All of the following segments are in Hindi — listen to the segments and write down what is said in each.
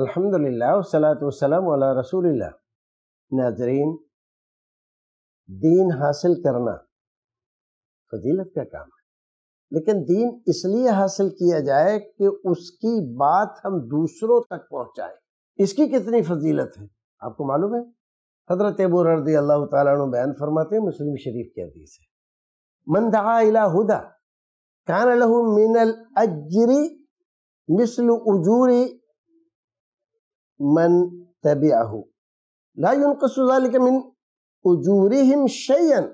अल्हम्दुलिल्लाह वाला रसूलिल्लाह नाजरीन दीन हासिल करना फजीलत का काम है लेकिन दीन इसलिए हासिल किया जाए कि उसकी बात हम दूसरों तक पहुंचाए इसकी कितनी फजीलत है आपको मालूम है हजरत अबू रदी अल्लाह तैन फरमाते हैं मुस्लिम शरीफ के हदीस है मन दहा इला हुदा कान लहू मिनल अजरी मिसल उजूरी मन तबियाहू लाकुसालिक मिन उजूरिम शयन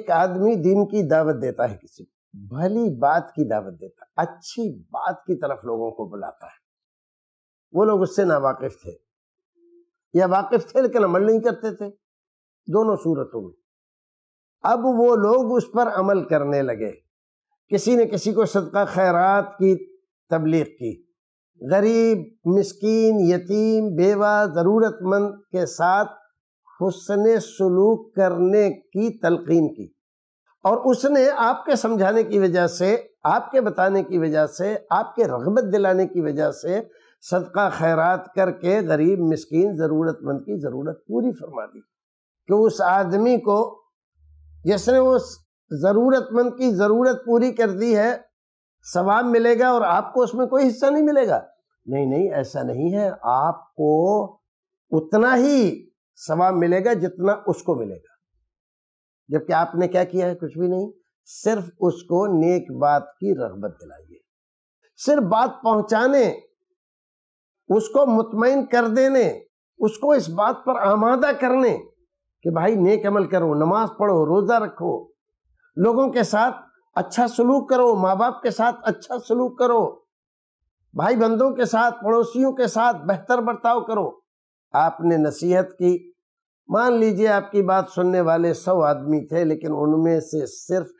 एक आदमी दीन की दावत देता है किसी को भली बात की दावत देता है अच्छी बात की तरफ लोगों को बुलाता है वो लोग उससे वाकिफ थे या वाकिफ थे लेकिन अमल नहीं करते थे दोनों सूरतों में अब वो लोग उस पर अमल करने लगे किसी ने किसी को सदका खैरात की तबलीग की गरीब मस्किन यतीम बेवा ज़रूरतमंद के साथ हसन सलूक करने की तलकिन की और उसने आपके समझाने की वजह से आपके बताने की वजह से आपके रगबत दिलाने की वजह से सदका खैरत करके गरीब मिसकीन ज़रूरतमंद की ज़रूरत पूरी फरमा दी कि उस आदमी को जिसने उस ज़रूरतमंद की ज़रूरत पूरी कर दी है सवाब मिलेगा और आपको उसमें कोई हिस्सा नहीं मिलेगा नहीं नहीं ऐसा नहीं है आपको उतना ही सवाब मिलेगा जितना उसको मिलेगा जबकि आपने क्या किया है कुछ भी नहीं सिर्फ उसको नेक बात की रगबत दिलाइए सिर्फ बात पहुंचाने उसको मुतमिन कर देने उसको इस बात पर आमादा करने कि भाई नेक अमल करो नमाज पढ़ो रोज़ा रखो लोगों के साथ अच्छा सलूक करो माँ बाप के साथ अच्छा सलूक करो भाई बंधुओं के साथ पड़ोसियों के साथ बेहतर बर्ताव करो आपने नसीहत की मान लीजिए आपकी बात सुनने वाले सौ आदमी थे लेकिन उनमें से सिर्फ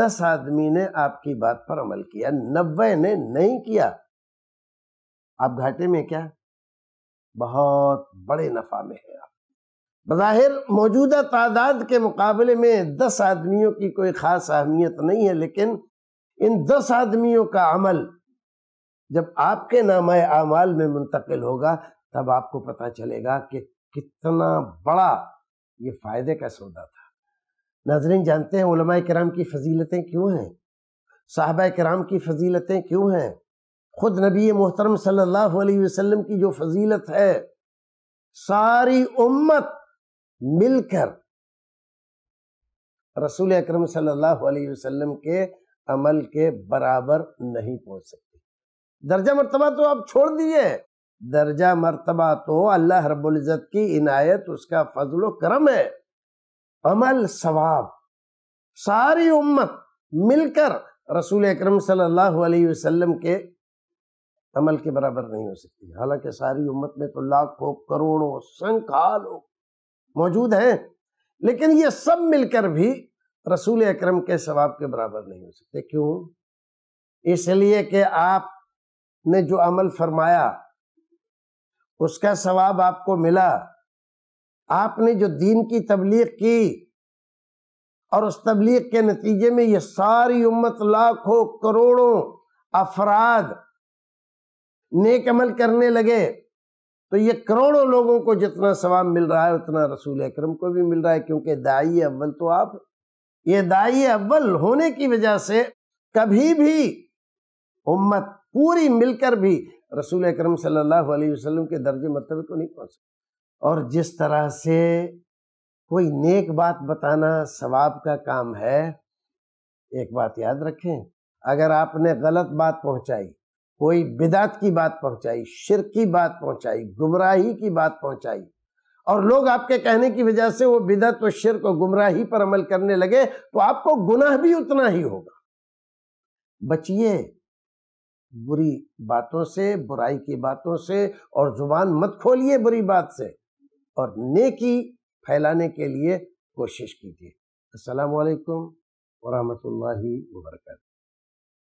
दस आदमी ने आपकी बात पर अमल किया नब्बे ने नहीं किया आप घाटे में क्या बहुत बड़े नफा में है आप बज़ाहिर मौजूदा तादाद के मुकाबले में दस आदमियों की कोई ख़ास अहमियत नहीं है लेकिन इन दस आदमियों का अमल जब आपके नाम अमाल में मुंतकिल होगा तब आपको पता चलेगा कि कितना बड़ा ये फ़ायदे का सौदा था नजरें जानते हैं उलमा कराम की फजीलतें क्यों हैं साहबा कराम की फजीलतें क्यों हैं खुद नबी मोहतरम सल्ला वसलम की जो फजीलत है सारी उम्मत मिलकर रसूल अकरम सल्लल्लाहु अलैहि वसल्लम के अमल के बराबर नहीं पहुंच सकते दर्जा मरतबा तो आप छोड़ दिए दर्जा मरतबा तो अल्लाह रबुल्ज़त की इनायत उसका फजल करम है अमल सवाब सारी उम्मत मिलकर रसूल अकरम सल्लल्लाहु अलैहि वसल्लम के अमल के बराबर नहीं हो सकती हालांकि सारी उम्मत में तो लाखों करोड़ों संख्या लोग मौजूद हैं लेकिन ये सब मिलकर भी रसूल अकरम के सवाब के बराबर नहीं हो सकते क्यों इसलिए कि आपने जो अमल फरमाया उसका सवाब आपको मिला आपने जो दीन की तबलीग की और उस तबलीग के नतीजे में ये सारी उम्मत लाखों करोड़ों अफराद नेक अमल करने लगे तो ये करोड़ों लोगों को जितना सवाब मिल रहा है उतना रसूल अक्रम को भी मिल रहा है क्योंकि दाई अव्वल तो आप ये दाई अव्वल होने की वजह से कभी भी उम्मत पूरी मिलकर भी रसूल अक्रम सल्लाम के दर्ज मरतबे को नहीं पहुँच और जिस तरह से कोई नेक बात बताना सवाब का काम है एक बात याद रखें अगर आपने गलत बात पहुंचाई कोई बिदात की बात पहुंचाई शिर की बात पहुंचाई गुमराही की बात पहुंचाई और लोग आपके कहने की वजह से वो बिदत व शिर को गुमराही पर अमल करने लगे तो आपको गुनाह भी उतना ही होगा बचिए बुरी बातों से बुराई की बातों से और जुबान मत खोलिए बुरी बात से और नेकी फैलाने के लिए कोशिश कीजिए असलकम वरहमल वर्का